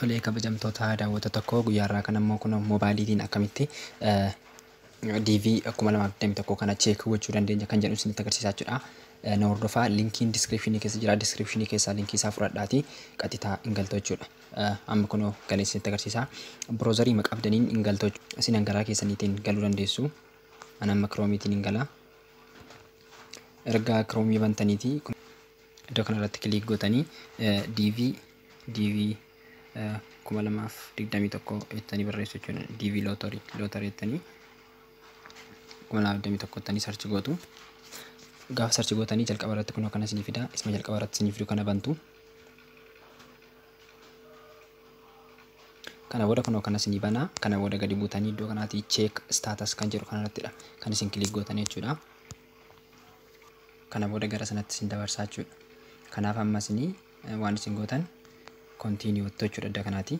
Tolee kabajamtoota aadaa wata tokkoo guyyaarraa kan ammoo kun moobaayiliitiin akkamitti DV 2021 kana cheek gochuu dandeenya kan jedhu isinitti agarsiisaa jechuudha. Na hordofaa linkiin diskiripshinii keessa jira. Diskiripshinii keessaa linkii isaa fudhadhaatii hin galtoo jechuudha. Amma kunoo kan isinitti agarsiisaa. Biroozarii maqabdaniin jechuudha. isin hangaraa keessaniitiin galuu dandeessu. Ana amma kiroomiitiin hin ingala. Ergaa kiroomii bantaniitii iddoo kanarratti kiliik gootanii DV diivii kuma lamaaf digdamii tokko jettanii barreessu jechuudha. DV lootarii lootarii jettanii kuma lamaaf digdamii tokko jettanii sarchi gootu. Gaafa sarchi gootanii jalqaba irratti kunoo kana isinii fida. Isma jalqaba irratti isinii fidu kana bantu. kana booda kunoo kana ni banaa kana booda gadi buutanii iddoo kanaati cheek staatas kan jedhu kana irrattidha kan isin kilik gootan jechuudha kana booda gara sanatti isin dabarsaa jechuudha kanaaf ammas ni waan isin gootan kontiinuuttoo jechuudha adda kanaati.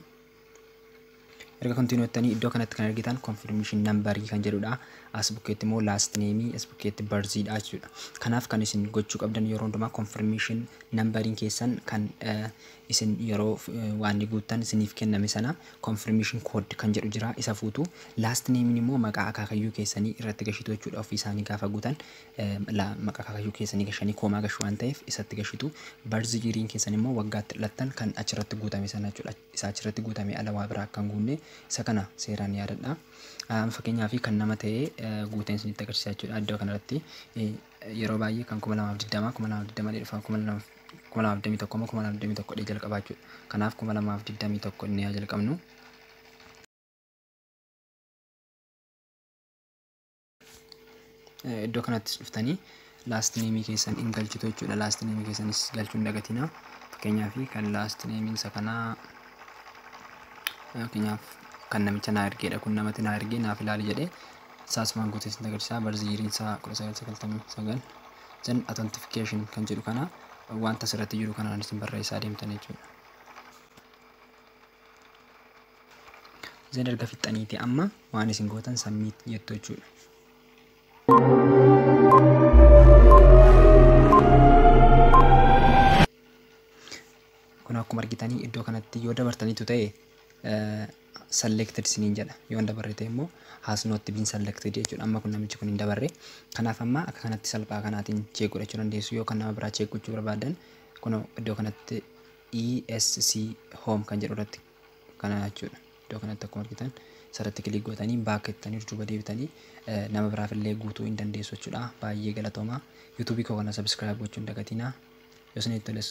Erga kontiinuuttanii iddoo kanatti kan argitan konfirmeeshin nambarii kan jedhudha. As bukkeetti immoo laast neemii as bukkeetti barziidha jechuudha. Kanaaf kan isin gochuu qabdan yeroo hundumaa konfirmeeshin nambariin keessan kan isin yeroo eh, waan guuttan isiniif kenname sana konfirmeeshin kood kan jedhu jira isa fuutu laast neemiin immoo maqaa akaakayyuu keessanii irratti gashitu jechuudha ofii isaanii gaafa guutan eh, maqaa akaakayyuu keessanii gashanii koomaa gashu waan ta'eef isaatti gashitu barzi jiriin keessan immoo waggaatti dhalatan kan achirratti guutame sana jechuudha isa achirratti guutame ala biraa akka hin guunne isa kana seeraan yaadadha fakkeenyaa kan nama ta'ee eh, guuteen isinitti agarsiisaa jechuudha iddoo kanarratti yeroo baay'ee kan 2020, 2021, 2021, 2021 Kanaaf inni haa jalqabnu. Eh, iddoo kanattis dhuftanii laast neemii keessan hin galchitu jechuudha. Laast neemii keessanis galchuun dagatina. Fakkeenyaaf kan laast neemiin isa kanaa fakkeenyaaf kan namicha naa dha. kun namatti naa ergee naaf ilaali jedhee isaas maangooteetiin agarsiisa barza jireenya 1999 kan jedhu kana wanta asirratti jiru kanaan isin barreessaa deemtan jechuudha. Zen erga fixxaniiti amma waan isin gootan sammii jettu jechuudha. Kun akkuma argitanii iddoo kanatti yoo dabartaniitu ta'e selected siniin jedha yoon dabarrete immoo has not been selected jechuudha amma kun namichi kun hin dabarre kanaaf amma akka kanatti salphaa kanaatiin cheekuu jechuu dandeessu yookaan nama biraa cheekuuchuu barbaadan kun iddoo kanatti ESC home kan jedhu irratti kana jechuudha iddoo kanatti akkuma argitan sarratti kilik gootanii baakka ittanii duuba deebitanii eh, nama biraaf illee guutuu hin dandeessu jechuudha baay'ee galatoomaa yuutuubii koo kana sabiskiraayib dagatinaa yoosin toles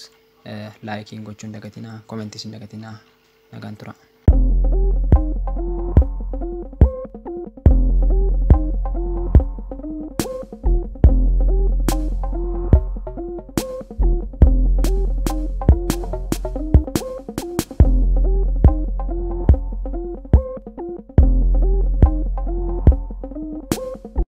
laayikiin gochuun dagatinaa eh, komentis dagatinaa nagaan tura.